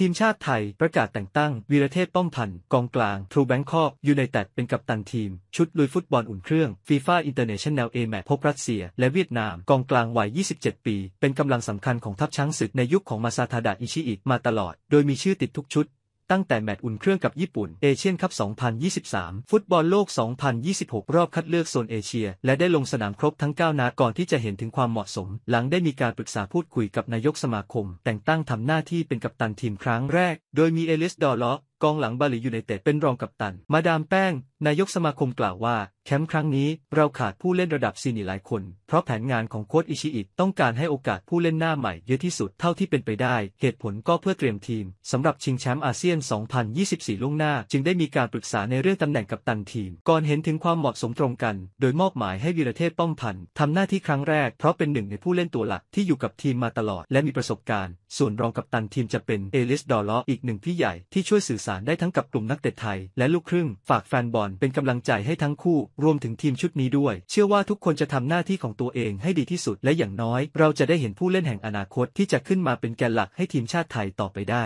ทีมชาติไทย ประกาศแต่งตั้งวีรเทพป้อมพันธ์กองกลาง ทรูแบงคอกยูไนเต็ดเป็นกัปตันทีมชุดลุยฟุตบอลอุ่นเครื่องฟีฟ่าอินเตอร์เนชั่นแนลเอแมทพบรัสเซียและเวียดนามกองกลางวัย27 ปี เป็นกำลังสำคัญของทัพช้างศึกในยุคของมาซาทาดะอิชิอิมาตลอด โดยมีชื่อติดทุกชุดตั้งแต่แมตช์อุ่นเครื่องกับญี่ปุ่น เอเชียนคัพ 2023 ฟุตบอลโลก 2026 รอบคัดเลือกโซนเอเชีย และได้ลงสนามครบทั้ง 9 นาก่อนที่จะเห็นถึงความเหมาะสม หลังได้มีการปรึกษาพูดคุยกับนายกสมาคม แต่งตั้งทำหน้าที่เป็นกัปตันทีมครั้งแรก โดยมีเอลิสดอลล็อกกองหลังบาหลียูเนเตดเป็นรองกัปตัน มาดามแป้งนายกสมาคมกล่าวว่า แคมป์ครั้งนี้เราขาดผู้เล่นระดับซีนีหลายคน เพราะแผนงานของโค้ชอิชิอิต้องการให้โอกาสผู้เล่นหน้าใหม่เยอะที่สุดเท่าที่เป็นไปได้ เหตุผลก็เพื่อเตรียมทีม สำหรับชิงแชมป์อาเซียน 2024 ล่วงหน้า จึงได้มีการปรึกษาในเรื่องตำแหน่งกัปตันทีมก่อนเห็นถึงความเหมาะสมตรงกัน โดยมอบหมายให้วีรเทพป้อมพันธ์ทำหน้าที่ครั้งแรก เพราะเป็นหนึ่งในผู้เล่นตัวหลักที่อยู่กับทีมมาตลอดและมีประสบการณ์ ส่วนรองกัปตันทีมจะเป็นเอลิสดอลล์อีกหนึ่งพี่ใหญ่ที่ช่วยสื่อสารได้ทั้งกับกลุ่มนักเตะไทย และลูกครึ่ง ฝากแฟนบอลเป็นกำลังใจให้ทั้งคู่ รวมถึงทีมชุดนี้ด้วย เชื่อว่าทุกคนจะทำหน้าที่ของตัวเองให้ดีที่สุดและอย่างน้อย เราจะได้เห็นผู้เล่นแห่งอนาคตที่จะขึ้นมาเป็นแกนหลักให้ทีมชาติไทยต่อไปได้